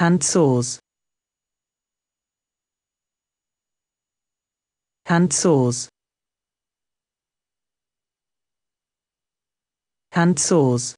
Hand saws. Hand saws. Hand saws.